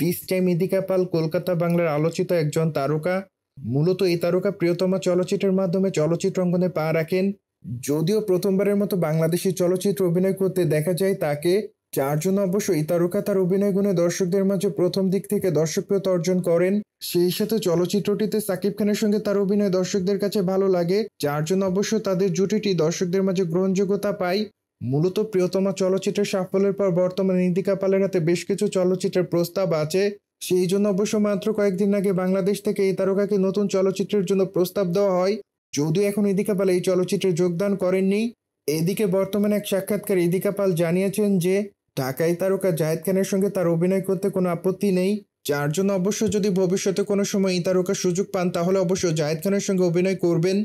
this time Idika Pal Kolkata বাংলার আলোচিত একজন তারকা মূলত এই তারকা প্রিয়তমা চলচ্চিত্রের মাধ্যমে চলচ্চিত্র অঙ্গনে পা রাখেন যদিও প্রথমবারের মতো বাংলাদেশি চলচ্চিত্র অভিনয় করতে দেখা যায় তাকে যার জন্য অবশ্য এই তারকা তার অভিনয় গুণে দর্শকদের মাঝে প্রথম দিক থেকে দর্শকপ্রিয়তা অর্জন করেন সেই সাথে চলচ্চিত্রটিতে সাকিব খানের সঙ্গে তার অভিনয় দর্শকদের কাছে ভালো লাগে যার জন্য অবশ্য তাদের জুটিটি দর্শকদের মাঝে গ্রহণযোগ্যতা পায় মূলত প্রিয়তমা চলচ্চিত্রের সাফল্যের পর বর্তমানে নিদিকা পালের হাতে বেশ কিছু চলচ্চিত্রের প্রস্তাব আছে সেই জন্য অবশ্য মাত্র কয়েকদিন আগে বাংলাদেশ থেকে এই তারকাকে নতুন চলচ্চিত্রের জন্য প্রস্তাব দেওয়া হয় যদিও এখন ইদিকা পাল এই চলচ্চিত্রে যোগদান করেননি এদিকে বর্তমানে এক সাক্ষাৎকার ইদিকা পাল জানিয়েছেন যে ঢাকাই তারকা জাহেদ খানের সঙ্গে তার অভিনয় করতে কোনো আপত্তি নেই যার জন্য অবশ্য যদি ভবিষ্যতে কোনো সময় এই তারকা সুযোগ পান তাহলে অবশ্য জাহেদ খানের সঙ্গে অভিনয় করবেন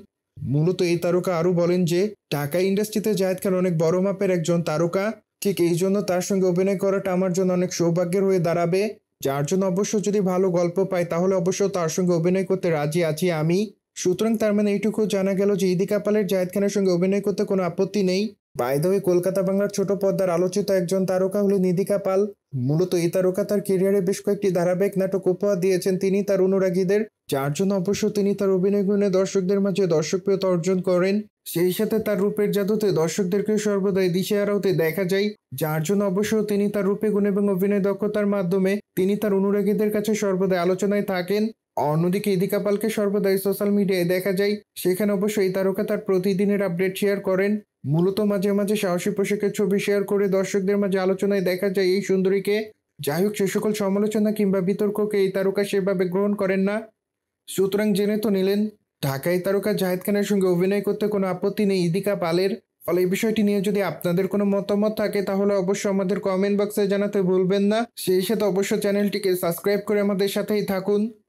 মূলত এই তারকা আরও বলেন যে ঢাকা ইন্ডাস্ট্রিতে জায়দ খান অনেক বড় মাপের একজন তারকা ঠিক এই জন্য তার সঙ্গে অভিনয় করাটা আমার জন্য অনেক সৌভাগ্যের হয়ে দাঁড়াবে যার জন্য অবশ্য যদি ভালো গল্প পাই তাহলে অবশ্য তার সঙ্গে অভিনয় করতে রাজি আছি আমি সুতরাং তার মানে এইটুকু জানা গেল যে ইদিকা পালের জায়দ খানের সঙ্গে অভিনয় করতে কোনো আপত্তি নেই বাইদে কলকাতা বাংলার ছোট পর্দার আলোচিত একজন তারকা হলেন নিদিকা পাল মূলত এই তারকা তার কেরিয়ারে বেশ কয়েকটি ধারাবাহিক নাটক উপহার দিয়েছেন তিনি তার অনুরাগীদের যার জন্য অবশ্য তিনি তার অভিনয় গুণে দর্শকদের মাঝে দর্শকপ্রিয়তা অর্জন করেন সেই সাথে তার রূপের জাদুতে দর্শকদেরকে সর্বদাই দিশে হতে দেখা যায় যার জন্য অবশ্য তিনি তার রূপে গুণ এবং অভিনয় দক্ষতার মাধ্যমে তিনি তার অনুরাগীদের কাছে সর্বদাই আলোচনায় থাকেন অন্যদিকে ইদিকা পালকে সর্বদাই সোশ্যাল মিডিয়ায় দেখা যায় সেখানে অবশ্য এই তারকা তার প্রতিদিনের আপডেট শেয়ার করেন মূলত মাঝে মাঝে সাহসী পোশাকের ছবি শেয়ার করে দর্শকদের মাঝে আলোচনায় দেখা যায় এই সুন্দরীকে যাই হোক সে সকল সমালোচনা কিংবা বিতর্ককে এই তারকা সেভাবে গ্রহণ করেন না সুতরাং জেনে তো নিলেন ঢাকাই তারকা জাহেদ খানের সঙ্গে অভিনয় করতে কোনো আপত্তি নেই ইদিকা পালের ফলে এই বিষয়টি নিয়ে যদি আপনাদের কোনো মতামত থাকে তাহলে অবশ্যই আমাদের কমেন্ট বক্সে জানাতে ভুলবেন না সেই সাথে অবশ্যই চ্যানেলটিকে সাবস্ক্রাইব করে আমাদের সাথেই থাকুন